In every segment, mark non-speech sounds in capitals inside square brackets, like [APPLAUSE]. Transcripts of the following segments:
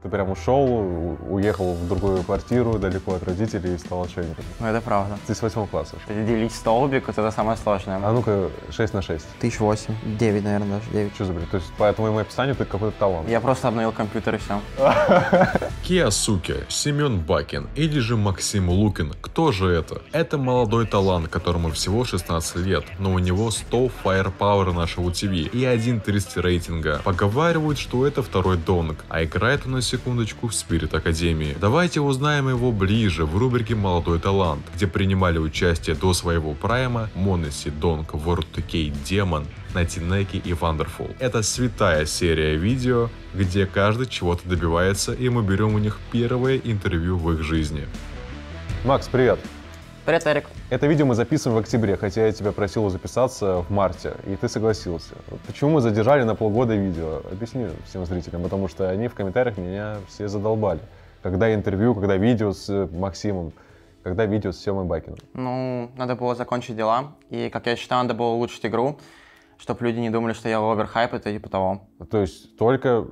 Ты прям ушел, уехал в другую квартиру, далеко от родителей и стал отшельником. Ну, это правда. Ты с восьмого класса. Делить столбик, это самое сложное. А ну-ка, 6 на 6. Тысяч восемь. Девять, наверное, даже. Девять. Что за бред? То есть, по твоему описанию, ты какой-то талант. Я просто обновил компьютер и все. [LAUGHS] Киасуки, Семен Бакин или же Максим Лукин. Кто же это? Это молодой талант, которому всего 16 лет, но у него 100 firepower нашего ТВ и 1.30 рейтинга. Поговаривают, что это второй Донг, а играет он из секундочку, в Спирит Академии. Давайте узнаем его ближе в рубрике «Молодой талант», где принимали участие до своего прайма Моноси, Донг, Вортукей, Демон, Найтинеки и Вандерфул. Это святая серия видео, где каждый чего-то добивается, и мы берем у них первое интервью в их жизни. Макс, привет! Привет, Эрик. Это видео мы записываем в октябре, хотя я тебя просил записаться в марте, и ты согласился. Почему мы задержали на полгода видео? Объясни всем зрителям, потому что они в комментариях меня все задолбали. Когда интервью, когда видео с Максимом, когда видео с Семой Бакином. Ну, надо было закончить дела, и, как я считаю, надо было улучшить игру, чтобы люди не думали, что я оверхайп, это типа того. То есть только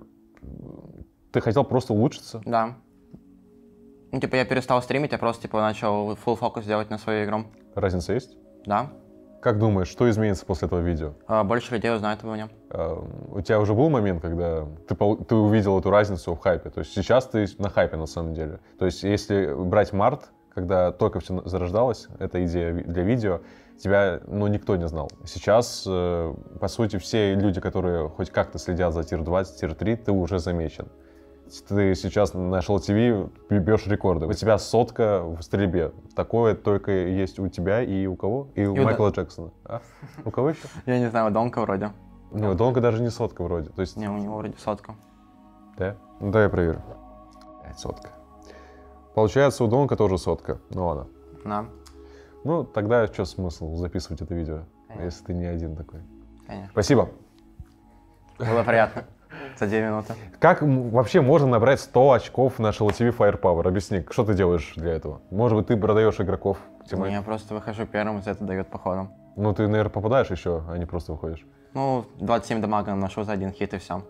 ты хотел просто улучшиться? Да. Ну, типа, я перестал стримить, я просто, типа, начал full фокус делать на свою игру. Разница есть? Да. Как думаешь, что изменится после этого видео? А, больше людей узнают обо мне. А, у тебя уже был момент, когда ты, ты увидел эту разницу в хайпе? То есть сейчас ты на хайпе на самом деле. То есть если брать март, когда только все зарождалось, эта идея для видео, тебя ну, никто не знал. Сейчас, э, по сути, все люди, которые хоть как-то следят за тир-20, тир-3, ты уже замечен ты сейчас на HLTV бьешь рекорды. У тебя сотка в стрельбе. Такое только есть у тебя и у кого? И, и у Майкла Д... Джексона. А? У кого еще? [LAUGHS] Я не знаю, у Донка вроде. Ну, у Донка даже не сотка вроде. То есть... Не, у него вроде сотка. Да? Ну, дай я проверю. Опять сотка. Получается, у Донка тоже сотка. Ну ладно. Да. Ну, тогда что смысл записывать это видео, Конечно. если ты не один такой? Конечно. Спасибо. Было приятно. За 2 минуты. Как вообще можно набрать 100 очков на LTV Firepower? Объясни, что ты делаешь для этого? Может быть, ты продаешь игроков? Тиммейт? Я просто выхожу первым, за это дает по ходу. Ну, ты, наверное, попадаешь еще, а не просто выходишь. Ну, 27 дамага наношу за один хит и все.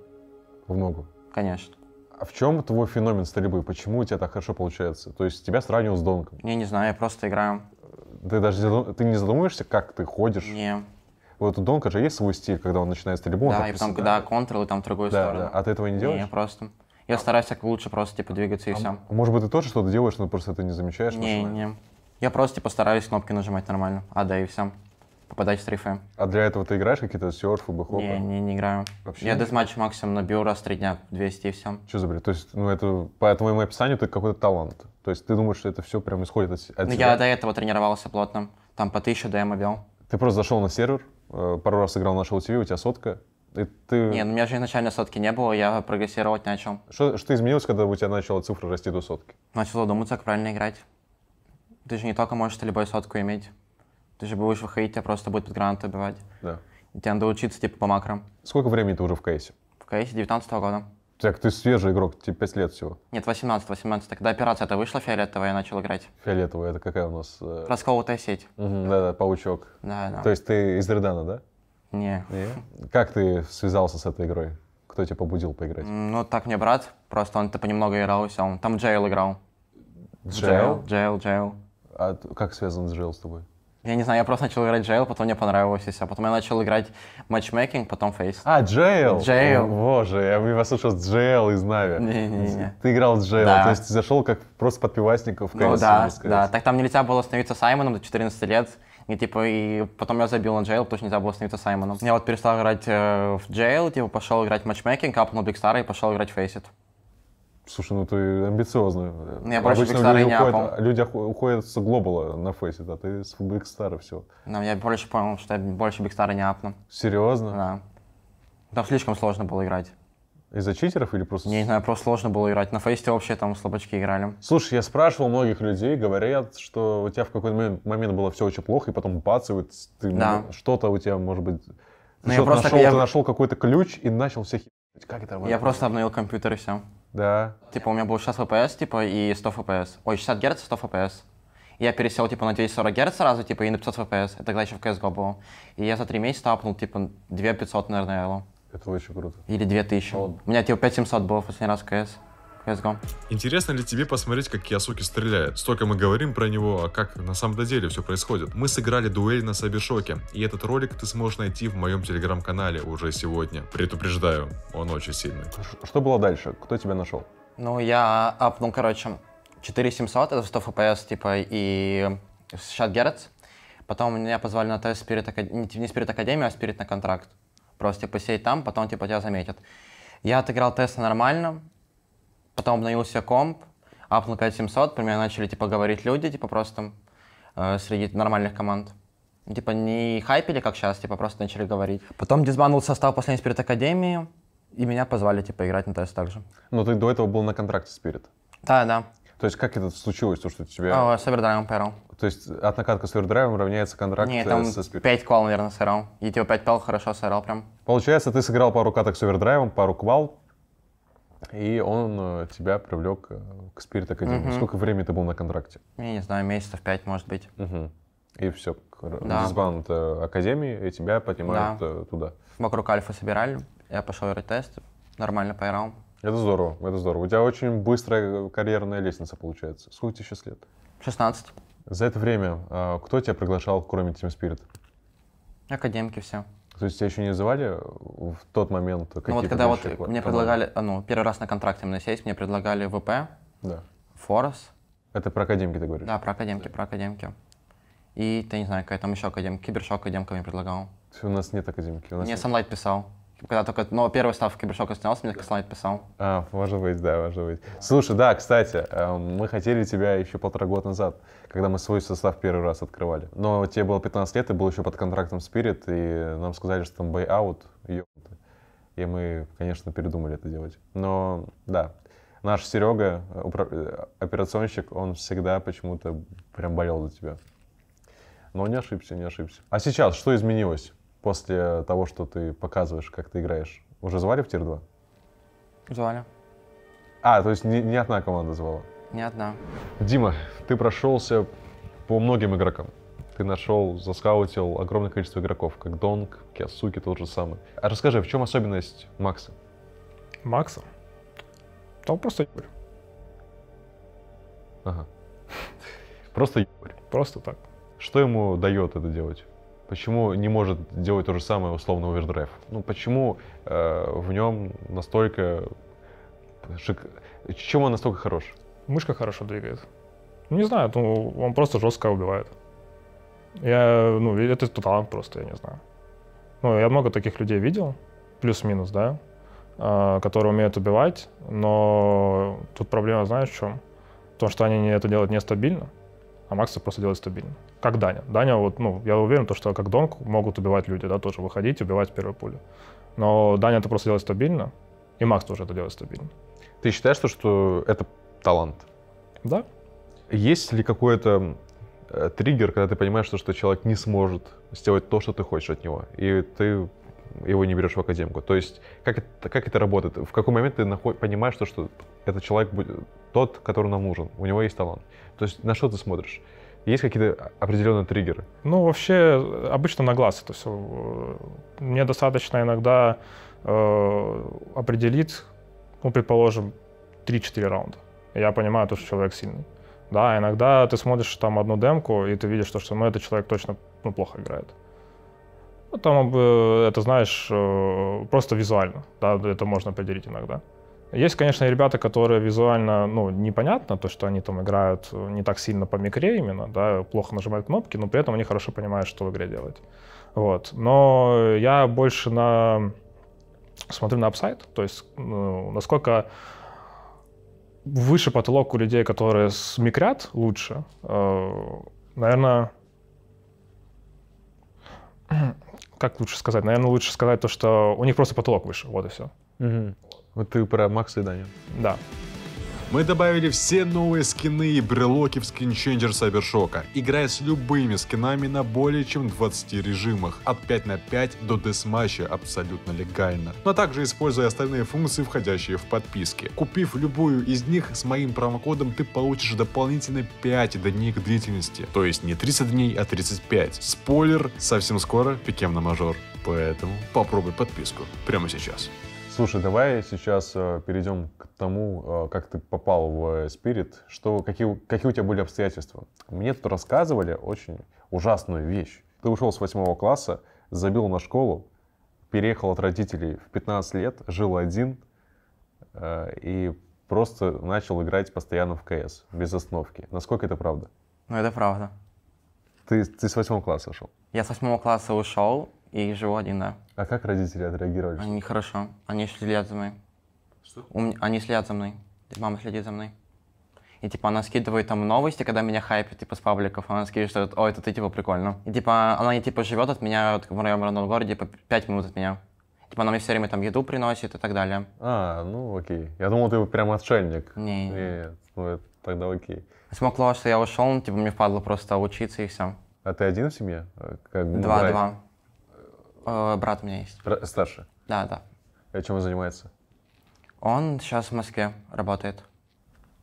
В ногу? Конечно. А в чем твой феномен стрельбы? Почему у тебя так хорошо получается? То есть тебя сравнивают с Донком? Я не знаю, я просто играю. Ты даже ты не задумываешься, как ты ходишь? Нет. Вот у Донка же есть свой стиль, когда он начинает стрельбу. Да, и потом, когда контрол, и там в другую да, сторону. Да, а ты этого не делаешь? Не, просто. Я стараюсь как лучше просто, типа, двигаться и а, все. Может быть, ты тоже что-то делаешь, но просто ты не замечаешь? Не, машины? не. Я просто, типа, стараюсь кнопки нажимать нормально. А, да, и все. Попадать в стрейфы. А для этого ты играешь какие-то серфы, бэхопы? Не, не, не играю. Вообще? Я дезматч максимум набил раз в три дня, 200 и все. Что за бред? То есть, ну, это, по твоему описанию, ты какой-то талант. То есть, ты думаешь, что это все прям исходит от, от ну, тебя? Я до этого тренировался плотно. Там по 1000 дм вел. Ты просто зашел на сервер, Э, пару раз играл на шоу ТВ, у тебя сотка. И ты... Не, ну у меня же изначально сотки не было, я прогрессировать начал. Что, что изменилось, когда у тебя начала цифра расти до сотки? Начал думать, как правильно играть. Ты же не только можешь ты любой сотку иметь. Ты же будешь выходить, тебя просто будет под гранаты убивать. Да. И тебе надо учиться типа по макрам. Сколько времени ты уже в кейсе? В кейсе 19 -го года. Так ты свежий игрок, тебе 5 лет всего. Нет, 18, 18. Тогда операция это вышла фиолетовая, я начал играть. Фиолетовая, это какая у нас? Э... Расколотая сеть. Угу, да, да, паучок. Да, да. То есть ты из Редана, да? Не. Не. Как ты связался с этой игрой? Кто тебя побудил поиграть? Ну, так мне брат, просто он-то понемногу играл, все. Он там Джейл играл. Джейл? Джейл, Джейл. А как связан Джейл с тобой? Я не знаю, я просто начал играть Jail, потом мне понравилось и все. Потом я начал играть матчмейкинг, потом фейс. А, Jail? Jail. боже, я его слышал с Jail из Нави. Не-не-не. Ты играл с Jail, да. то есть ты зашел как просто подпивасников в Ну да, да. Так там нельзя было становиться Саймоном до 14 лет. И типа, и потом я забил на Джейл, потому что нельзя было становиться Саймоном. Я вот перестал играть э, в Джейл, типа пошел играть в матчмейкинг, апнул Бигстара и пошел играть в Фейсит. Слушай, ну ты амбициозно. Не, больше Обычно люди, не уходят, люди уходят с глобала на фейсе, да, ты с Бигстара все. Но я больше понял, что я больше Бигстара не апну. Серьезно? Да. Там слишком сложно было играть. Из-за читеров или просто... Не знаю, просто сложно было играть. На фейсте вообще там слабачки играли. Слушай, я спрашивал многих людей, говорят, что у тебя в какой-то момент было все очень плохо, и потом бац, и вот ты да. что-то у тебя, может быть... Ну, ты, я просто, нашел, я... ты нашел какой-то ключ и начал всех... Как это? работает? Я просто обновил компьютер и все. Да. Типа у меня был 60 FPS, типа, и 100 FPS. Ой, 60 Гц, 100 FPS. я пересел, типа, на 240 Гц сразу, типа, и на 500 FPS. Это тогда еще в CSGO было. И я за 3 месяца апнул, типа, 2500, наверное, элло. Это очень круто. Или 2000. О. У меня, типа, 5700 было в последний раз в CS. Let's go. Интересно ли тебе посмотреть, как Киосуки стреляет? Столько мы говорим про него, а как на самом-то деле все происходит. Мы сыграли дуэль на Сабишоке, и этот ролик ты сможешь найти в моем телеграм-канале уже сегодня. Предупреждаю, он очень сильный. Что было дальше? Кто тебя нашел? Ну, я апнул, короче, 4700, это 100 FPS, типа, и 60 Гц. Потом меня позвали на тест Spirit Академии, не Spirit Академию, а Spirit на контракт. Просто, типа, там, потом, типа, тебя заметят. Я отыграл тесты нормально, потом обновился комп, Apple апнул 5700, про меня начали, типа, говорить люди, типа, просто э, среди нормальных команд. Типа, не хайпили, как сейчас, типа, просто начали говорить. Потом дисбанул состав последний Spirit Академии, и меня позвали, типа, играть на тест также. Но ну, ты до этого был на контракте Spirit. Да, да. То есть как это случилось, то, что у тебя... О, с овердрайвом перл. То есть от накатка с овердрайвом равняется контракт Нет, э, там с SPR. 5 квал, наверное, сыграл. И типа 5 пел хорошо сыграл прям. Получается, ты сыграл пару каток с овердрайвом, пару квал, и он э, тебя привлек э, к Спирит Академии. Угу. Сколько времени ты был на контракте? Я не знаю, месяцев пять, может быть. Угу. И все, да. Э, Академии, и тебя поднимают да. туда. Вокруг Альфа собирали, я пошел в ретест, нормально поиграл. Это здорово, это здорово. У тебя очень быстрая карьерная лестница получается. Сколько тебе сейчас лет? 16. За это время кто тебя приглашал, кроме Team Spirit? Академки все. То есть тебя еще не звали в тот момент? Ну вот когда вот команды? мне предлагали, ну первый раз на контракте именно сесть, мне предлагали ВП, да. Форос. Это про академки ты говоришь? Да, про академки, про академки. И, ты не знаю, какая там еще академка, Кибершок академка мне предлагал. У нас нет академки. У нас Мне Sunlight писал. Когда только, но ну, первый ставка Кибершока снялся, мне Каслайт писал. А, может быть, да, может быть. Слушай, да, кстати, эм, мы хотели тебя еще полтора года назад, когда мы свой состав первый раз открывали. Но тебе было 15 лет, и был еще под контрактом Spirit, и нам сказали, что там бэй-аут, и мы, конечно, передумали это делать. Но, да, наш Серега, э, операционщик, он всегда почему-то прям болел за тебя. Но не ошибся, не ошибся. А сейчас что изменилось? после того, что ты показываешь, как ты играешь, уже звали в Тир-2? Звали. А, то есть ни не одна команда звала? Ни одна. Дима, ты прошелся по многим игрокам. Ты нашел, заскаутил огромное количество игроков, как Донг, Киасуки, тот же самый. А расскажи, в чем особенность Макса? Макса? Да он просто ебарь. Ага. [LAUGHS] Просто ебарь. Просто так. Что ему дает это делать? Почему не может делать то же самое условно овердрайв? Ну почему э, в нем настолько шик... Чем он настолько хорош? Мышка хорошо двигает. Не знаю, ну он просто жестко убивает. Я, ну, это талант просто, я не знаю. Ну, я много таких людей видел, плюс-минус, да, а, которые умеют убивать, но тут проблема, знаешь, в чем? В том, что они это делают нестабильно а Макса просто делать стабильно. Как Даня. Даня, вот, ну, я уверен, то, что как Донг могут убивать люди, да, тоже выходить, убивать первую пулю. Но Даня это просто делает стабильно, и Макс тоже это делает стабильно. Ты считаешь, то, что это талант? Да. Есть ли какой-то э, триггер, когда ты понимаешь, что, что человек не сможет сделать то, что ты хочешь от него, и ты его не берешь в академку? То есть как это, как это работает? В какой момент ты понимаешь, что что этот человек будет тот, который нам нужен, у него есть талант. То есть на что ты смотришь? Есть какие-то определенные триггеры? Ну, вообще, обычно на глаз это все. Э, мне достаточно иногда э, определить, ну, предположим, 3-4 раунда. Я понимаю, то, что человек сильный. Да, иногда ты смотришь там одну демку, и ты видишь, то, что ну, этот человек точно ну, плохо играет. Ну, там э, это, знаешь, э, просто визуально, да, это можно определить иногда. Есть, конечно, ребята, которые визуально, ну, непонятно, то, что они там играют э, не так сильно по микре именно, да, плохо нажимают кнопки, но при этом они хорошо понимают, что в игре делать. Вот. Но я больше на... смотрю на апсайт, то есть ну, насколько выше потолок у людей, которые смикрят лучше, э, наверное, [CLEARS THROAT] как лучше сказать? Наверное, лучше сказать то, что у них просто потолок выше, вот и все. Угу. Вот ты про Макса и Даню. Да. Мы добавили все новые скины и брелоки в скинченджер Сайбершока, играя с любыми скинами на более чем 20 режимах, от 5 на 5 до десматча абсолютно легально, но также используя остальные функции, входящие в подписки. Купив любую из них с моим промокодом, ты получишь дополнительно 5 дней к длительности, то есть не 30 дней, а 35. Спойлер, совсем скоро пикем на мажор, поэтому попробуй подписку прямо сейчас. Слушай, давай сейчас э, перейдем к тому, э, как ты попал в э, Spirit, что, какие, какие у тебя были обстоятельства. Мне тут рассказывали очень ужасную вещь. Ты ушел с восьмого класса, забил на школу, переехал от родителей в 15 лет, жил один и просто начал играть постоянно в КС, без остановки. Насколько это правда? Ну, это правда. Ты, ты с восьмого класса ушел? Я с восьмого класса ушел, и живу один, да. А как родители отреагировали? Они хорошо. Они следят за мной. Что? У... Они следят за мной. Типа, мама следит за мной. И типа она скидывает там новости, когда меня хайпят, типа с пабликов. Она скидывает, что о, это ты типа прикольно. И типа она типа живет от меня вот, в моем родном городе, типа 5 минут от меня. Типа она мне все время там еду приносит и так далее. А, ну окей. Я думал, ты прям отшельник. Не. Нет, ну это тогда окей. Смокло, что я ушел, типа мне впадло просто учиться и все. А ты один в семье? Как, два, два. Э, брат у меня есть. Бра- старше? Да, да. А чем он занимается? Он сейчас в Москве работает.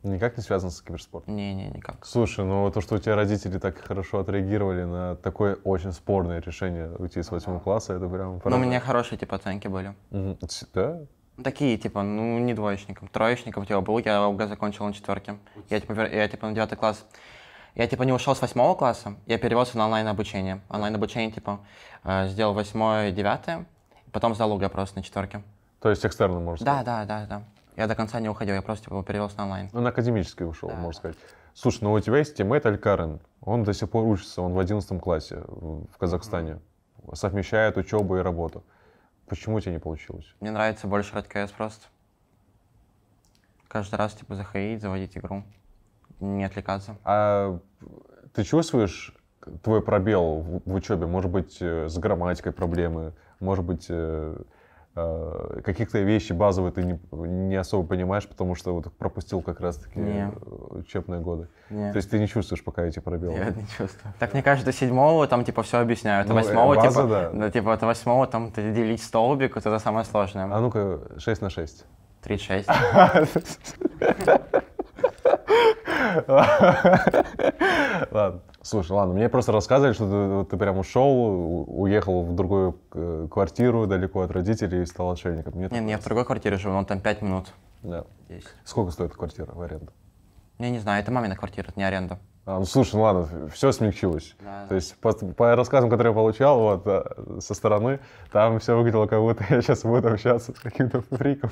Никак не связан с киберспортом? Не-не, никак. Слушай, ну то, что у тебя родители так хорошо отреагировали на такое очень спорное решение уйти с восьмого класса, это прям... Ну, у меня хорошие, типа, оценки были. Угу. Да? Такие, типа, ну, не двоечником, троечником, типа, был, я УГ закончил на четверке. Я, типа, я, типа, на девятый класс я, типа, не ушел с восьмого класса, я перевелся на онлайн-обучение. Онлайн-обучение, типа, э, сделал восьмое, девятое, потом сдал УГ просто на четверке. То есть экстерном, можно да, сказать? Да, да, да, да. Я до конца не уходил, я просто типа, перевелся на онлайн. Он академический ушел, да. можно сказать. Слушай, ну у тебя есть тиммейт Алькарен, он до сих пор учится, он в одиннадцатом классе в Казахстане, mm-hmm. совмещает учебу и работу. Почему тебе не получилось? Мне нравится больше RedKS просто. Каждый раз типа заходить, заводить игру не отвлекаться. А ты чувствуешь твой пробел в, в учебе? Может быть, э, с грамматикой проблемы? Может быть, э, э, каких-то вещи базовые ты не, не особо понимаешь, потому что вот пропустил как раз-таки не. учебные годы. Нет. То есть ты не чувствуешь пока эти пробелы? Нет, не чувствую. Так мне кажется, до седьмого там типа все объясняют, до ну, восьмого типа, база, ну, типа, да. Да, типа до восьмого там ты делить столбик, это самое сложное. А ну-ка, 6 на 6. 36. [LAUGHS] Ладно. Слушай, ладно, мне просто рассказывали, что ты, ты прям ушел, уехал в другую э, квартиру далеко от родителей и стал отшельником. Нет, Нет я в другой квартире живу, он там 5 минут. Да. 10. Сколько стоит квартира в аренду? Я не знаю, это мамина квартира, это не аренда. А, ну слушай, ну ладно, все смягчилось. Да, То есть по, по рассказам, которые я получал вот, э, со стороны, там все выглядело, как будто я сейчас буду общаться с каким-то фриком.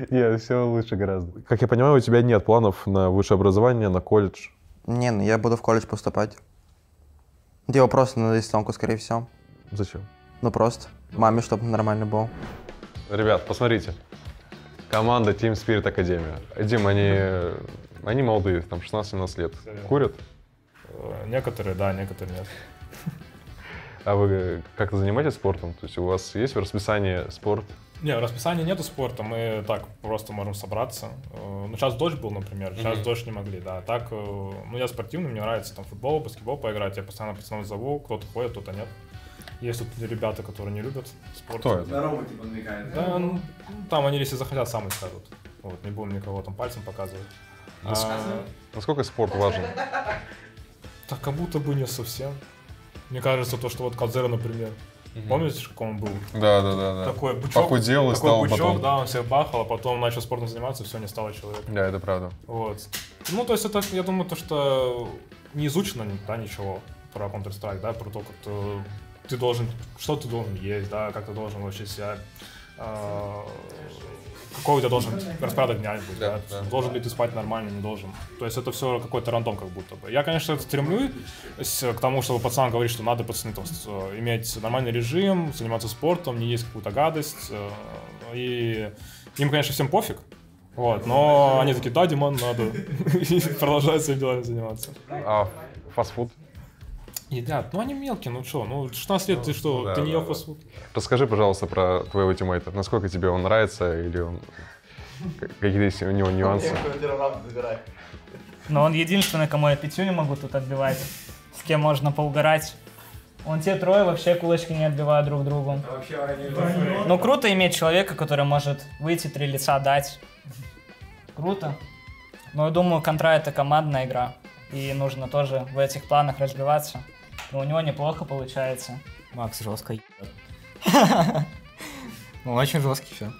[LAUGHS] Нет, все лучше гораздо. Как я понимаю, у тебя нет планов на высшее образование, на колледж? Не, ну я буду в колледж поступать. Дело просто на дистанку, скорее всего. Зачем? Ну просто. Маме, чтобы нормально было. Ребят, посмотрите. Команда Team Spirit Academy. Дим, они, они молодые, там 16-17 лет. Курят? Э, некоторые, да, некоторые нет. [LAUGHS] А вы как-то занимаетесь спортом? То есть у вас есть в расписании спорт? Не, расписания нету спорта, мы так просто можем собраться. Э, ну, сейчас дождь был, например, сейчас mm-hmm. дождь не могли, да. Так, э, ну, я спортивный, мне нравится там футбол, баскетбол поиграть, я постоянно пацанов зову, кто-то ходит, кто-то нет. Есть тут ребята, которые не любят спорт. Кто это? Здорово, типа, намекает. Да, ну, там они, если захотят, сами скажут. Вот, не будем никого там пальцем показывать. А... Насколько а спорт важен? [LAUGHS] Так, как будто бы не совсем. Мне кажется, то, что вот Кадзера, например, Угу. Помните, как он был? Да, да, да. да. Такой бычок. Похудел и стал бычок, батон. да, он всех бахал, а потом начал спортом заниматься, и все, не стало человеком. Да, это правда. Вот. Ну, то есть это, я думаю, то, что не изучено да, ничего про Counter-Strike, да, про то, как ты э, должен, что ты должен есть, да, как ты должен вообще себя Э, какой у тебя должен распорядок дня быть, да, да? Да. должен ли ты спать нормально, не должен. То есть это все какой-то рандом как будто бы. Я, конечно, стремлюсь э, к тому, чтобы пацан говорит, что надо пацаны там, э, иметь нормальный режим, заниматься спортом, не есть какую-то гадость. И им, конечно, всем пофиг, вот, но они такие, да, Димон, надо. [LAUGHS] И продолжают своими делами заниматься. А фастфуд? И да, ну они мелкие, ну что, ну 16 лет ну, ты что, ну да, ты да, не да, да. Расскажи, пожалуйста, про твоего тиммейта. Насколько тебе он нравится или он... [LAUGHS] Какие есть у него нюансы? Но он единственный, кому я пятю не могу тут отбивать. С кем можно поугарать. Он те трое вообще кулачки не отбивают друг другу. А а ну круто иметь человека, который может выйти три лица дать. Круто. Но я думаю, контра это командная игра. И нужно тоже в этих планах разбиваться. Но ну, у него неплохо получается. Макс жестко [LAUGHS] ну, ебет. Он очень жесткий, все.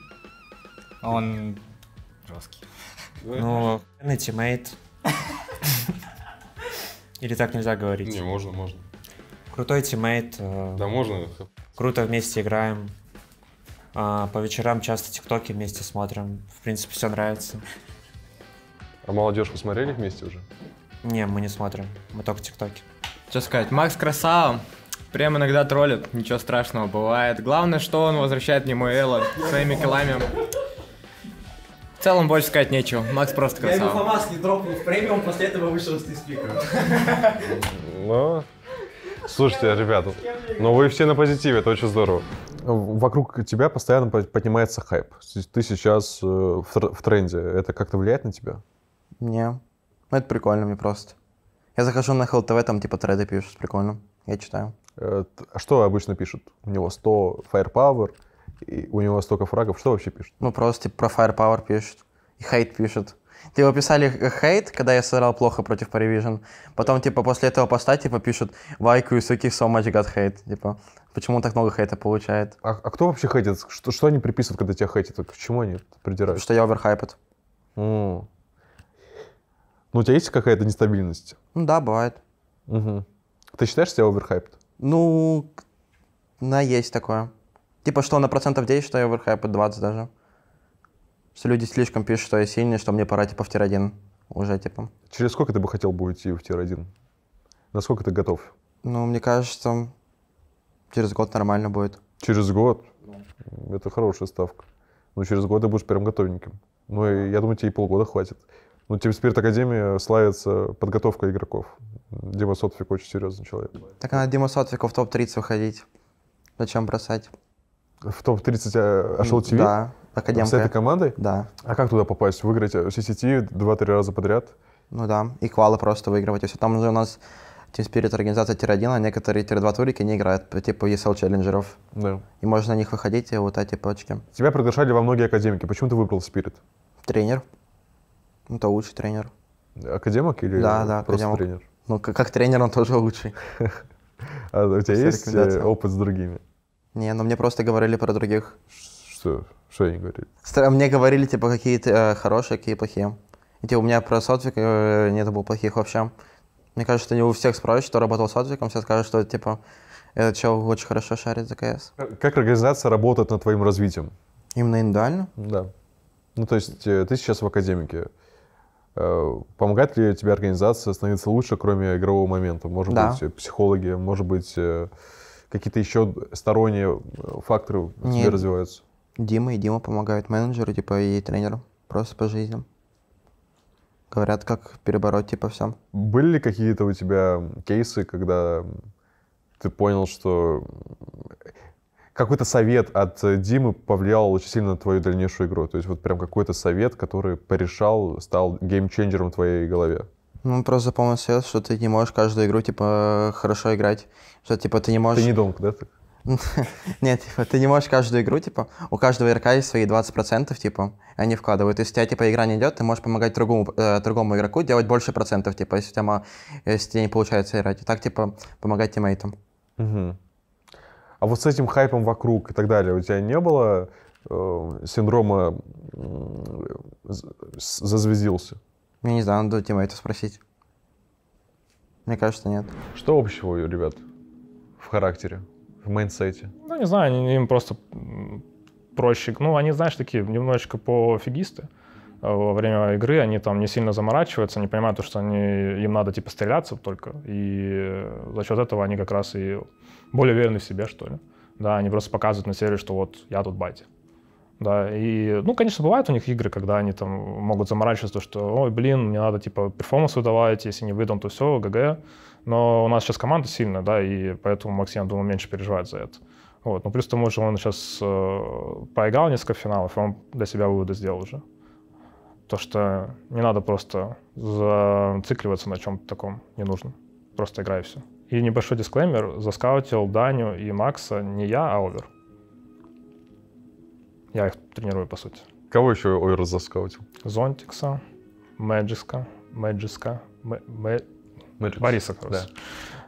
Он жесткий. Ну, на тиммейт. Или так нельзя говорить? Не, можно, можно. Крутой тиммейт. Э, да можно. Круто вместе играем. А, по вечерам часто тиктоки вместе смотрим. В принципе, все нравится. А молодежь посмотрели вместе уже? Не, мы не смотрим. Мы только тиктоки. Что сказать, Макс красава. Прям иногда троллит, ничего страшного бывает. Главное, что он возвращает мне мой Элла своими килами. В целом больше сказать нечего. Макс просто красава. Я ему Фомас не дропнул в премиум, после этого вышел из спикера. Ну, слушайте, ребята, ну вы все на позитиве, это очень здорово. Вокруг тебя постоянно поднимается хайп. Ты сейчас э, в тренде. Это как-то влияет на тебя? Не. Ну, это прикольно мне просто. Я захожу на HLTV, там типа треды пишут, прикольно. Я читаю. А Что обычно пишут? У него 100 firepower, и у него столько фрагов. Что вообще пишут? Ну, просто типа, про firepower пишут. И хейт пишут. Типа писали хейт, э, когда я сыграл плохо против Paravision. Потом, типа, после этого поста, типа, пишут «Why Kuisuki so much got hate?» Типа, почему он так много хейта получает? А, а кто вообще хейтит? Что, что они приписывают, когда тебя хейтят? К чему они придираются? Что я оверхайпед. Ну у тебя есть какая-то нестабильность? Ну да, бывает. Угу. Ты считаешь себя оверхайпт? Ну, на есть такое. Типа, что на процентов 10, что я оверхайпт 20 даже. Что люди слишком пишут, что я сильный, что мне пора типа в тир-1 уже типа. Через сколько ты бы хотел бы уйти в тир-1? Насколько ты готов? Ну, мне кажется, через год нормально будет. Через год? Это хорошая ставка. Ну, через год ты будешь прям готовеньким. Ну, я думаю, тебе и полгода хватит. Ну, Team типа, Spirit Академия э, славится подготовкой игроков. Дима Сотфик очень серьезный человек. Так надо Дима Сотфику в топ-30 выходить. Зачем бросать? В топ-30 э, Ашел Да, Академка. С этой командой? Да. А как туда попасть? Выиграть CCT э, 2-3 раза подряд? Ну да, и квалы просто выигрывать. Если там же у нас Team Spirit организация тир-1, а некоторые тир-2 турики не играют, типа ESL челленджеров. Да. И можно на них выходить и вот эти почки. Тебя приглашали во многие академики. Почему ты выбрал Spirit? Тренер. Ну, это лучший тренер. Академик или да, да, просто академик. тренер? Ну, как, как тренер он тоже лучший. [LAUGHS] А у тебя есть э, опыт с другими? Не, ну мне просто говорили про других. Что? Что они говорили? Мне говорили, типа, какие-то э, хорошие, какие плохие. И типа, у меня про Сотвик э, нет было плохих вообще. Мне кажется, что не у всех спросишь, кто работал с Сотвиком, все скажут, что, типа, этот чел очень хорошо шарит за КС. Как организация работает над твоим развитием? Именно индивидуально? Да. Ну, то есть ты сейчас в академике. Э, помогает ли тебе организация становиться лучше, кроме игрового момента? Может да. быть, э, психологи, может быть, э, какие-то еще сторонние факторы в тебе развиваются? Дима и Дима помогают менеджеру, типа, и тренеру. Просто по жизни. Говорят, как перебороть, типа, всем. Были ли какие-то у тебя кейсы, когда ты понял, что какой-то совет от э, Димы повлиял очень сильно на твою дальнейшую игру? То есть вот прям какой-то совет, который порешал, стал геймченджером в твоей голове? Ну, просто совет, что ты не можешь каждую игру, типа, хорошо играть. Что, типа, ты не можешь... Ты не донг, да? [LAUGHS] Нет, типа, ты не можешь каждую игру, типа, у каждого игрока есть свои 20%, типа, они вкладывают. Если у тебя, типа, игра не идет, ты можешь помогать другому, э, другому игроку делать больше процентов, типа, если у тебя, если тебе не получается играть. И так, типа, помогать тиммейтам. Угу. А вот с этим хайпом вокруг и так далее у тебя не было э, синдрома э, зазвездился? Я не знаю, надо тема это спросить. Мне кажется, нет. Что общего у ребят в характере, в майндсете? Ну, не знаю, они, им просто проще. Ну, они, знаешь, такие немножечко пофигисты э, во время игры, они там не сильно заморачиваются, не понимают, что они, им надо типа стреляться только, и э, за счет этого они как раз и более уверены в себе, что ли. Да, они просто показывают на серии, что вот я тут байте. Да, и, ну, конечно, бывают у них игры, когда они там могут заморачиваться, что, ой, блин, мне надо, типа, перформанс выдавать, если не выдам, то все, ГГ. Но у нас сейчас команда сильная, да, и поэтому Максим, я думаю, меньше переживает за это. Вот, ну, плюс к тому же он сейчас э, поиграл несколько финалов, и он для себя выводы сделал уже. То, что не надо просто зацикливаться на чем-то таком ненужном. Просто играй и все. И небольшой дисклеймер, заскаутил Даню и Макса не я, а Овер. Я их тренирую, по сути. Кого еще Овер заскаутил? Зонтикса, Мэджиска, Мэджиска, Бориса, короче. Да.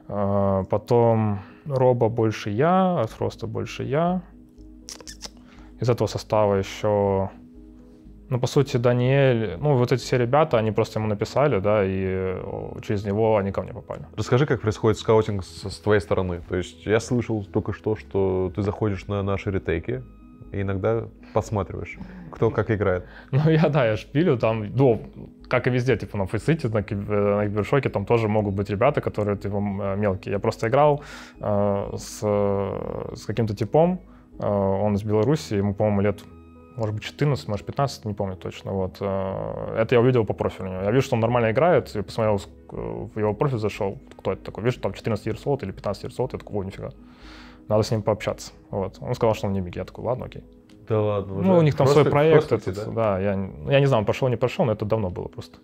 А, потом Роба больше я, от Фроста больше я. Из этого состава еще ну, по сути, Даниэль, ну, вот эти все ребята, они просто ему написали, да, и через него они ко мне попали. Расскажи, как происходит скаутинг с, с твоей стороны. То есть я слышал только что, что ты заходишь на наши ретейки, и иногда подсматриваешь, кто как играет. [LAUGHS] Ну, я, да, я шпилю там, ну, как и везде, типа на фейсите, на, э, на кибершоке, там тоже могут быть ребята, которые, типа, э, мелкие. Я просто играл э, с, э, с каким-то типом, э, он из Беларуси, ему, по-моему, лет может быть, 14, может, 15, не помню точно. Вот. Э, это я увидел по профилю. Я вижу, что он нормально играет, и посмотрел, э, в его профиль зашел, кто это такой. Вижу, там 14 years old или 15 years old, я такой, о, нифига. Надо с ним пообщаться. Вот. Он сказал, что он не миг. Я такой, ладно, окей. Да ладно. Ну, уже. Ну, у них там просто, свой проект. Просто, этот, да? да я, я не знаю, он пошел, не пошел, но это давно было просто.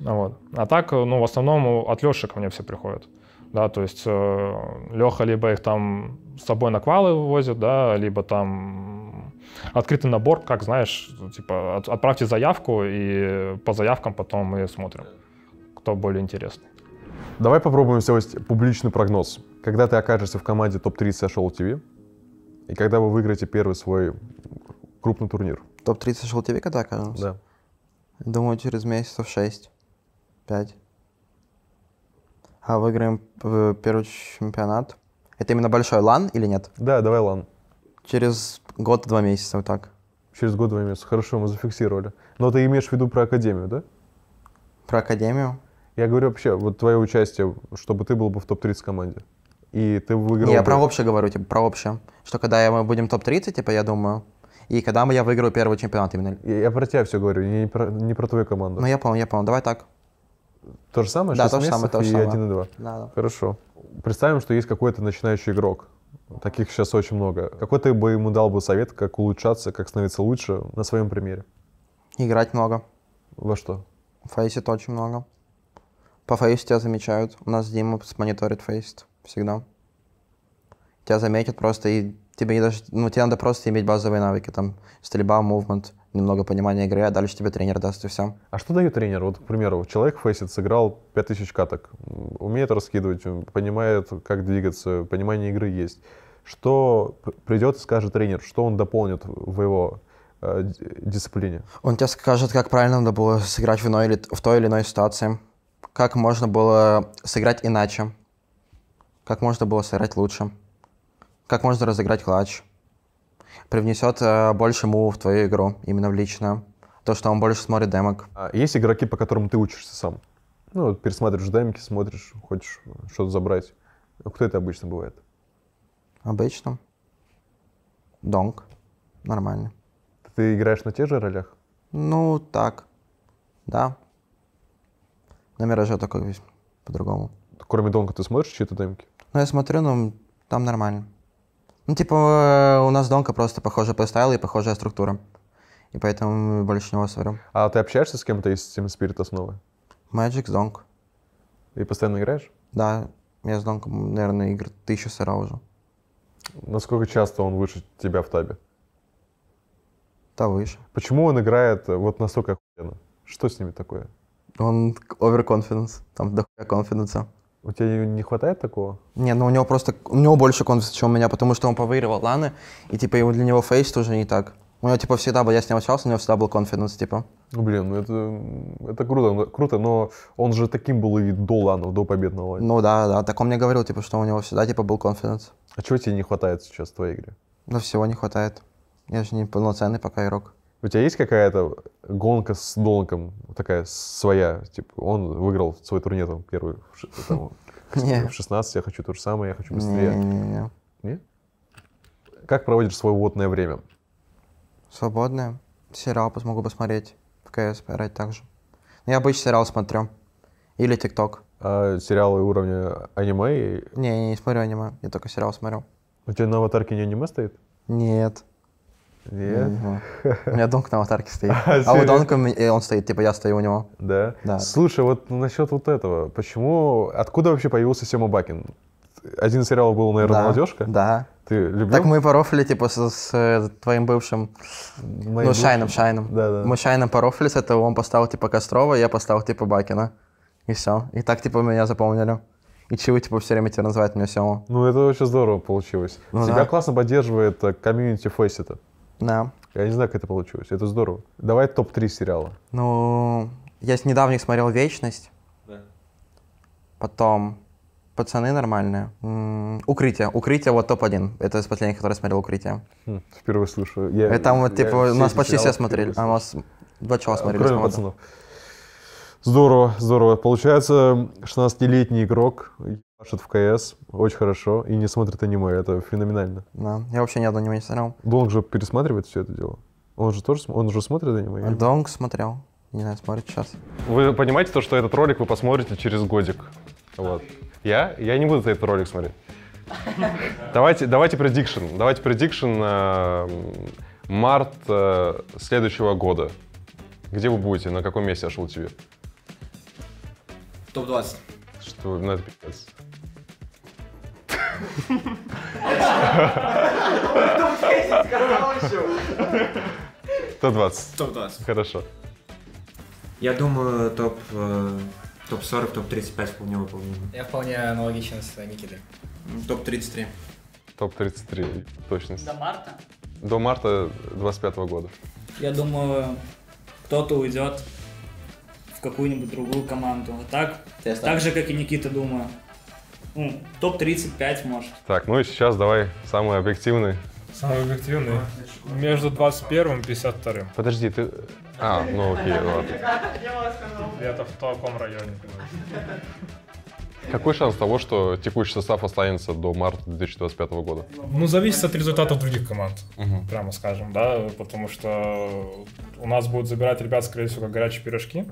Вот. А так, э, ну, в основном от Леши ко мне все приходят. Да, то есть э, Леха либо их там с собой на квалы возит, да, либо там открытый набор, как знаешь, типа от, отправьте заявку, и по заявкам потом мы смотрим, кто более интересный. Давай попробуем сделать публичный прогноз. Когда ты окажешься в команде топ-30 Show ТВ и когда вы выиграете первый свой крупный турнир? Топ-30 Show ТВ, когда окажемся? Да. Думаю, через месяцев 6, 5. А выиграем э, первый чемпионат. Это именно большой лан или нет? Да, давай лан. Через Год, два месяца, вот так. Через год, два месяца. Хорошо, мы зафиксировали. Но ты имеешь в виду про академию, да? Про академию? Я говорю вообще, вот твое участие, чтобы ты был бы в топ-30 команде. И ты выиграл... Не, я бы... про общее говорю, типа, про общее. Что когда мы будем топ-30, типа, я думаю, и когда я выиграю первый чемпионат именно. Я, я про тебя все говорю, не про, не про твою команду. Ну, я понял, я понял. Давай так. То же самое? Да, то же самое, то же самое. и 1 и 2? Да, да. Хорошо. Представим, что есть какой-то начинающий игрок. Таких сейчас очень много. Какой ты бы ему дал бы совет, как улучшаться, как становиться лучше на своем примере? Играть много. Во что? Фейсит очень много. По фейсу тебя замечают. У нас Дима мониторит фейсит всегда. Тебя заметят просто, и тебе не даже... Ну, тебе надо просто иметь базовые навыки, там, стрельба, мувмент, немного понимания игры, а дальше тебе тренер даст и все. А что дает тренер? Вот, к примеру, человек фейсит, сыграл 5000 каток, умеет раскидывать, понимает, как двигаться, понимание игры есть. Что придет и скажет тренер? Что он дополнит в его э, дисциплине? Он тебе скажет, как правильно надо было сыграть в, иной, или в той или иной ситуации, как можно было сыграть иначе, как можно было сыграть лучше, как можно разыграть клатч привнесет э, больше мув в твою игру, именно в лично. То, что он больше смотрит демок. А есть игроки, по которым ты учишься сам? Ну, пересматриваешь демки, смотришь, хочешь что-то забрать. кто это обычно бывает? Обычно. Донг. Нормально. Ты играешь на тех же ролях? Ну, так. Да. На Мираже такой весь по-другому. Кроме Донга ты смотришь чьи-то демки? Ну, я смотрю, но ну, там нормально. Ну, типа, э, у нас Донка просто похожий плейстайл и похожая структура. И поэтому больше него сварю. А ты общаешься с кем-то из Team Spirit основы? Magic, Донк. И постоянно играешь? Да, я с Донком, наверное, игр тысячу сыра уже. Насколько часто он выше тебя в табе? Да, выше. Почему он играет э, вот настолько охуенно? Что с ними такое? Он overconfidence, там дохуя конфиденса. У тебя не хватает такого? Не, ну у него просто, у него больше конфиса, чем у меня, потому что он повыигрывал ланы, и типа его для него фейс тоже не так. У него типа всегда, был, я с ним общался, у него всегда был конфиденс, типа. Ну блин, ну это, это круто, круто, но он же таким был и до ланов, до победного. Ну да, да, так он мне говорил, типа, что у него всегда типа был конфиденс. А чего тебе не хватает сейчас в твоей игре? Ну всего не хватает. Я же не полноценный пока игрок. У тебя есть какая-то гонка с Долоком, такая своя? Типа, он выиграл свой турнир там, первый в, там, [LAUGHS] в 16, я хочу то же самое, я хочу быстрее. Не, не, не. Нет? Как проводишь свое водное время? Свободное. Сериал могу посмотреть. В КС поиграть также. Ну, я обычно сериал смотрю. Или ТикТок. А сериалы уровня аниме? Не, я не смотрю аниме. Я только сериал смотрю. У тебя на аватарке не аниме стоит? Нет. Нет. [LAUGHS] У меня Донка на аватарке стоит. А, у а Донка, э, он стоит, типа я стою у него. Да? Да. Слушай, вот насчет вот этого. Почему, откуда вообще появился Сема Бакин? Один из сериалов был, наверное, «Молодежка». Да. Ты любил? Так мы порофлили, типа, с, с, э, твоим бывшим, Моим ну, Шайном, Шайном. Да, да. Мы Шайном порофлились, это он поставил, типа, Кострова, я поставил, типа, Бакина. И все. И так, типа, меня запомнили. И чего типа все время тебя называют меня Сема. Ну это очень здорово получилось. Ну, Тебя да. классно поддерживает э, комьюнити Фейсита. Да. Я не знаю, как это получилось. Это здорово. Давай топ-3 сериала. Ну, я с недавних смотрел «Вечность». Да. Потом «Пацаны нормальные». «Укрытие». «Укрытие» вот топ-1. Это из последних, которые смотрел «Укрытие». Хм, впервые слышу. Я, это, там, я, типа, я у нас почти все смотрели. А у нас два чела а, смотрели. Кроме пацанов. Здорово, здорово. Получается, 16-летний игрок пашет в КС очень хорошо и не смотрит аниме. Это феноменально. Да, я вообще ни одно аниме не смотрел. Донг же пересматривает все это дело. Он же тоже он же смотрит аниме? Донг смотрел. Не знаю, смотрит сейчас. Вы понимаете то, что этот ролик вы посмотрите через годик? Вот. Я? Я не буду этот ролик смотреть. Давайте, давайте предикшн. Давайте предикшн э, март э, следующего года. Где вы будете? На каком месте Ашул тебе? Топ-20. Что, надо пипец. Топ-20. Топ-20. Хорошо. Я думаю, топ... Топ-40, э, топ-35 вполне выполнимо. Я вполне аналогичен с Никитой. Топ-33. Топ-33, точность. До марта? До марта 25 года. Я думаю, кто-то уйдет какую-нибудь другую команду. А так, Тесно. так же, как и Никита, думаю. Ну, топ-35, может. Так, ну и сейчас давай самый объективный. Самый объективный? Между 21 и 52. Подожди, ты... А, ну окей, ладно. Где-то в таком районе. Какой шанс того, что текущий состав останется до марта 2025 года? Ну, зависит от результатов других команд, угу. прямо скажем, да, потому что у нас будут забирать ребят, скорее всего, как горячие пирожки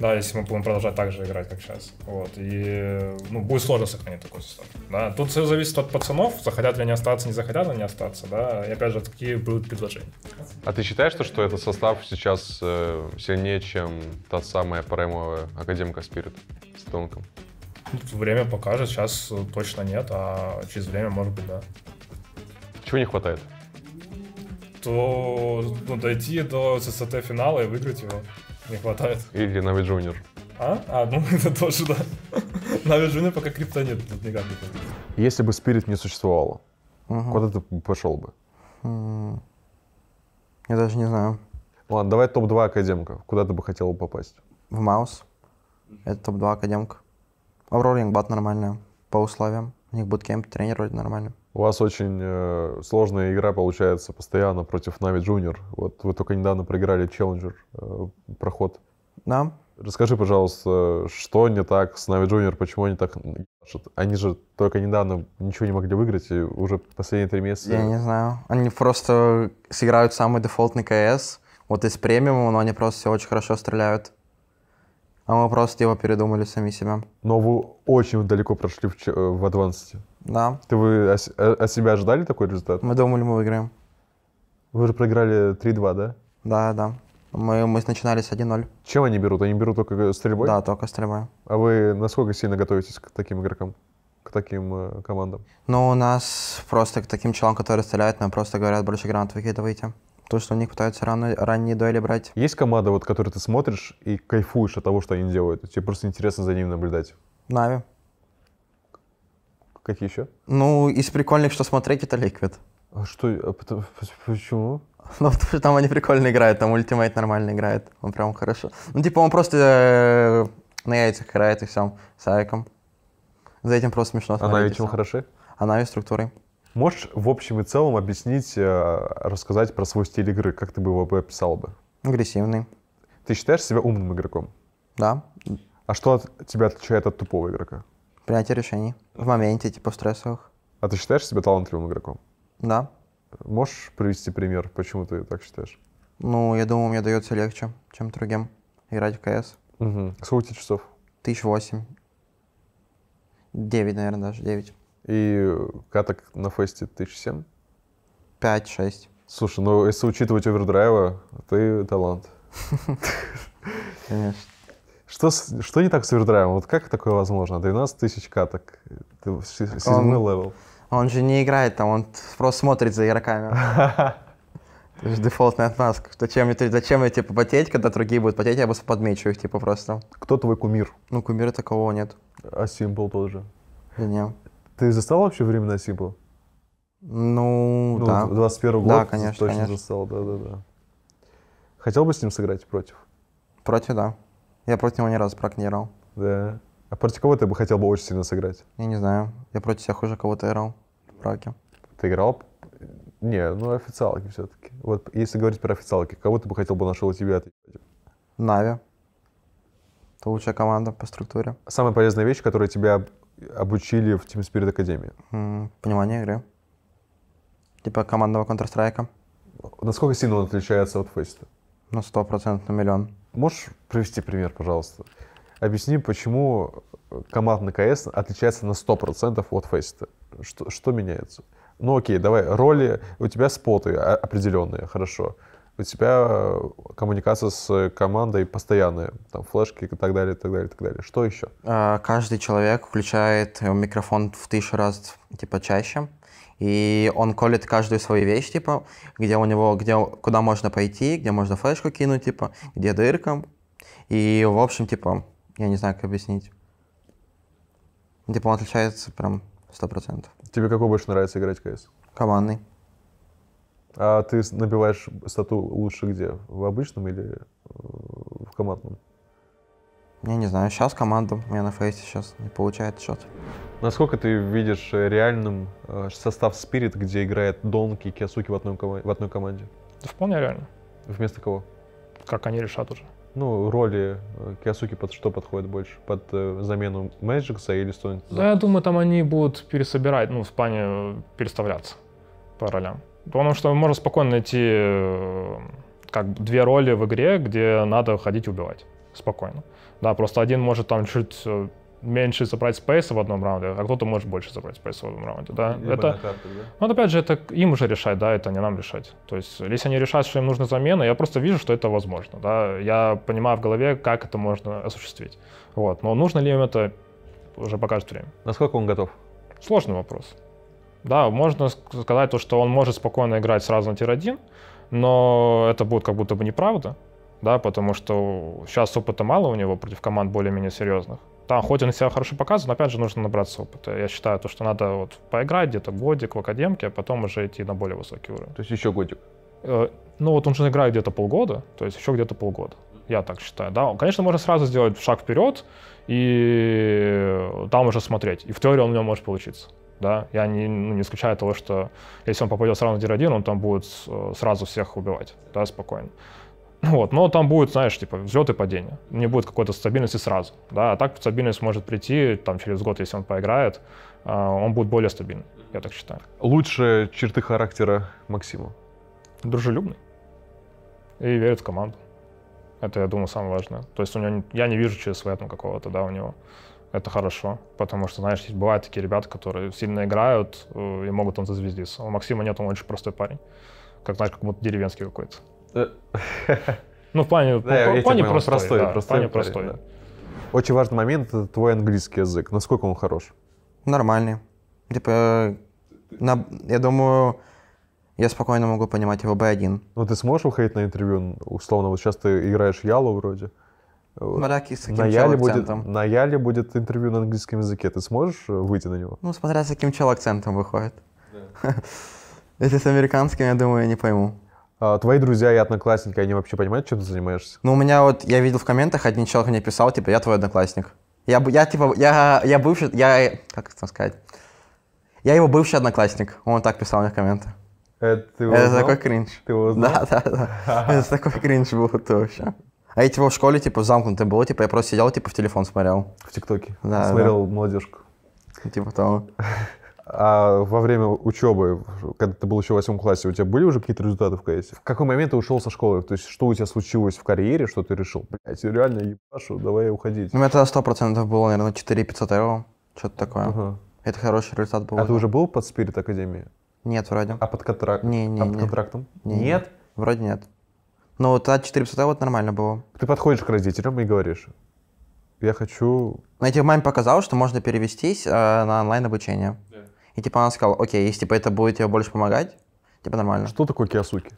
да, если мы будем продолжать так же играть, как сейчас. Вот. И ну, будет сложно сохранить такой состав. Да. Тут все зависит от пацанов, захотят ли они остаться, не захотят ли они остаться, да. И опять же, какие будут предложения. А ты считаешь, что, что этот состав сейчас э, сильнее, чем та самая премовая э, Академика Спирит с Тонком? Время покажет, сейчас э, точно нет, а через время, может быть, да. Чего не хватает? То ну, дойти до ССТ финала и выиграть его не хватает. Или Нави Джуниор. А? А, ну [LAUGHS] это тоже, да. Нави Джуниор пока криптонит, тут никак не хватит. Если бы Spirit не существовало, угу. куда ты пошел бы? Я даже не знаю. Ладно, давай топ-2 академка. Куда ты бы хотел попасть? В Маус. Это топ-2 академка. Аврора Янгбат нормальная, по условиям. У них будет кемп, тренер вроде нормальный. У вас очень э, сложная игра получается постоянно против Нави Джуниор. Вот вы только недавно проиграли Челленджер э, проход. Нам? Расскажи, пожалуйста, что не так с Нави Джуниор, почему они так... Они же только недавно ничего не могли выиграть, и уже последние три месяца... Я не знаю. Они просто сыграют самый дефолтный КС, вот из премиума, но они просто все очень хорошо стреляют. А мы просто его передумали сами себя. Но вы очень далеко прошли в, э, в Advanced. Да. Ты вы э, от себя ожидали такой результат? Мы думали, мы выиграем. Вы же проиграли 3-2, да? Да, да. Мы, мы начинали с 1-0. Чем они берут? Они берут только стрельбой? Да, только стрельбой. А вы насколько сильно готовитесь к таким игрокам? К таким э, командам? Ну, у нас просто к таким челам, которые стреляют, нам просто говорят, больше гранат выкидывайте. То, что у них пытаются рано, ранние дуэли брать. Есть команда, вот, которую ты смотришь и кайфуешь от того, что они делают? Тебе просто интересно за ними наблюдать? Нави. Какие еще? Ну, из прикольных, что смотреть, это Liquid. А что? А почему? Ну, потому что там они прикольно играют, там ультимейт нормально играет, он прям хорошо. Ну, типа, он просто э, на яйцах играет и всем, с Айком. За этим просто смешно смотреть. Она ведь чем хороши? Она и структурой. Можешь в общем и целом объяснить, э, рассказать про свой стиль игры? Как ты бы его описал бы? Агрессивный. Ты считаешь себя умным игроком? Да. А что от тебя отличает от тупого игрока? принятие решений в моменте, типа стрессовых. А ты считаешь себя талантливым игроком? Да. Можешь привести пример, почему ты так считаешь? Ну, я думаю, мне дается легче, чем другим играть в КС. Угу. Сколько тебе часов? Тысяч восемь. Девять, наверное, даже, девять. И каток на фесте тысяч семь? Пять, шесть. Слушай, ну если учитывать овердрайва, ты талант. [LAUGHS] Конечно. Что, что не так с овердрайвом? Вот как такое возможно? 12 тысяч каток, седьмой левел. Он же не играет там, он просто смотрит за игроками. [LAUGHS] Это же дефолтная отмазка. Зачем, зачем мне типа потеть, когда другие будут потеть, я просто подмечу их типа просто. Кто твой кумир? Ну, кумира такого нет. А Симпл тот же? Да нет. Ты застал вообще время на Симпла? Ну, ну, да. 21 год да, конечно, точно конечно. застал, да-да-да. Хотел бы с ним сыграть против? Против, да. Я против него ни разу прак не играл. Да. А против кого ты бы хотел бы очень сильно сыграть? Я не знаю. Я против себя хуже кого-то играл в браке. Ты играл? Не, ну официалки все-таки. Вот если говорить про официалки, кого ты бы хотел бы нашел у тебя? Нави. Это лучшая команда по структуре. Самая полезная вещь, которую тебя обучили в Team Spirit Академии? Понимание игры. Типа командного Counter-Strike. Насколько сильно он отличается от Фейста? На сто процентов, на миллион. Можешь привести пример, пожалуйста? Объясни, почему э, командный КС отличается на 100% от фейсита. Что, что меняется? Ну окей, давай, роли, у тебя споты определенные, хорошо. У тебя э, коммуникация с командой постоянная, там флешки и так далее, и так далее, и так далее. Что еще? А, каждый человек включает микрофон в тысячу раз типа чаще и он колет каждую свою вещь, типа, где у него, где, куда можно пойти, где можно флешку кинуть, типа, где дырка. И, в общем, типа, я не знаю, как объяснить. Ну, типа, он отличается прям сто процентов. Тебе какой больше нравится играть КС? Командный. А ты набиваешь стату лучше где? В обычном или э, в командном? Я не знаю, сейчас команда, у меня на фейсе сейчас не получает счет. Насколько ты видишь э, реальным э, состав Spirit, где играет Донки и Киасуки в одной, в одной команде? Да вполне реально. Вместо кого? Как они решат уже. Ну, роли э, Киосуки под что подходит больше? Под э, замену Мэджикса или что-нибудь? Да, я думаю, там они будут пересобирать, ну, в плане переставляться по ролям. Потому что можно спокойно найти как две роли в игре, где надо ходить и убивать спокойно. Да, просто один может там чуть э, меньше забрать спейса в одном раунде, а кто-то может больше забрать спейса в одном раунде, да. Либо это, карты, да? Ну, вот опять же, это им уже решать, да, это не нам решать. То есть, если они решают, что им нужна замена, я просто вижу, что это возможно, да. Я понимаю в голове, как это можно осуществить. Вот, но нужно ли им это, уже покажет время. Насколько он готов? Сложный вопрос. Да, можно сказать то, что он может спокойно играть сразу на тир-1, но это будет как будто бы неправда, да, потому что сейчас опыта мало у него против команд более-менее серьезных. Там хоть он себя хорошо показывает, но опять же нужно набраться опыта. Я считаю, то, что надо вот поиграть где-то годик в академке, а потом уже идти на более высокий уровень. То есть еще годик? Э, ну вот он же играет где-то полгода, то есть еще где-то полгода. Я так считаю, да. Конечно, можно сразу сделать шаг вперед и там уже смотреть. И в теории он у него может получиться. Да? Я не, ну, не исключаю того, что если он попадет сразу в дир-1, он там будет э, сразу всех убивать, да, спокойно. Вот, но там будет, знаешь, типа взлет и падение. Не будет какой-то стабильности сразу. Да? А так стабильность может прийти там, через год, если он поиграет, а, он будет более стабильный, я так считаю. Лучшие черты характера Максима? Дружелюбный. И верит в команду. Это, я думаю, самое важное. То есть у него, я не вижу через свет какого-то, да, у него. Это хорошо, потому что, знаешь, бывают такие ребята, которые сильно играют э, и могут он зазвездиться. У Максима нет, он очень простой парень. Как, знаешь, как будто деревенский какой-то. Э. [LAUGHS] Ну, в плане, да, по, я плане простой, простой, да, простой, плане простой. Да. Очень важный момент — это твой английский язык. Насколько он хорош? Нормальный. Типа, на, я думаю, я спокойно могу понимать его B1. Ну, ты сможешь выходить на интервью, условно, вот сейчас ты играешь Ялу вроде. Мараки с каким на Яле, будет, на Яле будет интервью на английском языке. Ты сможешь э, выйти на него? Ну, смотря с каким чел акцентом выходит. Да. [LAUGHS] Если с американским, я думаю, я не пойму. А, твои друзья и одноклассники, они вообще понимают, чем ты занимаешься? Ну, у меня вот, я видел в комментах, один человек мне писал, типа, я твой одноклассник. Я, я типа, я, я бывший, я, как это сказать, я его бывший одноклассник. Он так писал мне в комментах. Это, ты это узнал? такой кринж. Ты его узнал? Да, да, да. [LAUGHS] Это такой кринж был то вообще. А я типа в школе типа замкнутый был, типа я просто сидел, типа в телефон смотрел. В ТикТоке? Да. Смотрел да. молодежку. Типа того. [LAUGHS] А во время учебы, когда ты был еще в восьмом классе, у тебя были уже какие-то результаты в КС? В какой момент ты ушел со школы? То есть, что у тебя случилось в карьере, что ты решил? Блять, реально ебашу, давай уходить. У меня тогда процентов было, наверное, 4 500 евро, что-то такое. Угу. Это хороший результат был. А ты уже был под спирит Академии? Нет, вроде. А под контрактом? Не, не, а под не. контрактом? Не, нет? нет? Вроде нет. Ну, тогда 4 500 вот нормально было. Ты подходишь к родителям и говоришь, я хочу... Найти маме показал, что можно перевестись э, на онлайн-обучение. И типа она сказала, окей, если типа это будет тебе больше помогать, типа нормально. Что такое Киосуки?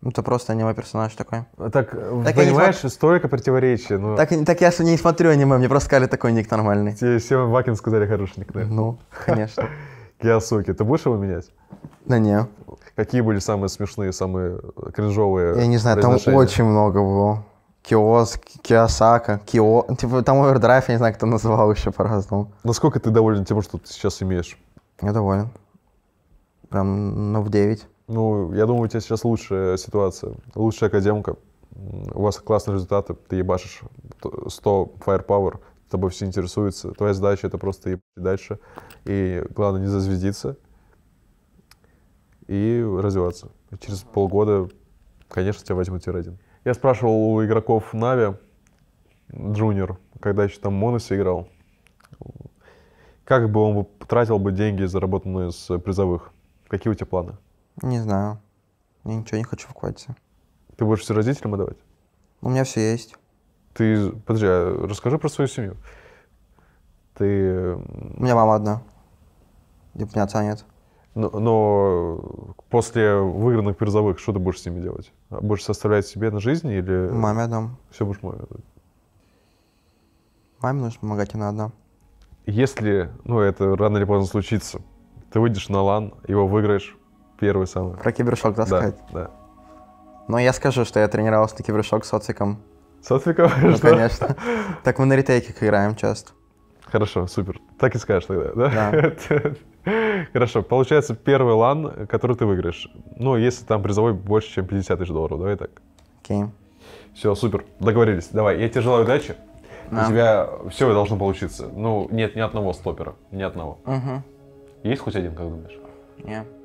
Ну, это просто аниме персонаж такой. Так, э, так понимаешь, смо... столько противоречий. Но... Ну. Так, так я что не смотрю аниме, мне просто сказали такой ник нормальный. Тебе все Вакин сказали хороший ник, наверное. Ну, конечно. [LAUGHS] Киосуки, ты будешь его менять? Да не. Какие были самые смешные, самые кринжовые Я не знаю, там очень много было. Киос, Киосака, Кио... Типа там овердрайв, я не знаю, кто называл еще по-разному. Насколько ты доволен тем, что ты сейчас имеешь? Я доволен. Прям, ну, в 9. Ну, я думаю, у тебя сейчас лучшая ситуация. Лучшая академка. У вас классные результаты. Ты ебашишь 100 firepower. Тобой все интересуются. Твоя задача — это просто ебать дальше. И главное не зазвездиться. И развиваться. И через полгода, конечно, тебя возьмут тир один. Я спрашивал у игроков Нави, Джуниор, когда еще там Моносе играл, как бы он потратил бы деньги, заработанные с призовых? Какие у тебя планы? Не знаю. Я ничего не хочу в квадрате. Ты будешь все родителям отдавать? У меня все есть. Ты, подожди, а расскажи про свою семью. Ты... У меня мама одна. И у меня отца нет. Но, но после выигранных призовых что ты будешь с ними делать? А, будешь составлять себе на жизнь или... Маме отдам. Все будешь маме отдать? Маме нужно помогать, она одна если, ну, это рано или поздно случится, ты выйдешь на лан, его выиграешь первый самый. Про кибершок, да, да сказать? Да, Но я скажу, что я тренировался на кибершок с Оциком. С Оциком? Ну, что? конечно. [LAUGHS] Так мы на ретейках играем часто. Хорошо, супер. Так и скажешь тогда, да? Да. [LAUGHS] Хорошо, получается первый лан, который ты выиграешь. Ну, если там призовой больше, чем 50 тысяч долларов, давай так. Окей. Все, супер, договорились. Давай, я тебе желаю удачи да. у а. тебя все должно получиться. Ну, нет ни одного стопера, ни одного. Угу. Есть хоть один, как думаешь? Нет.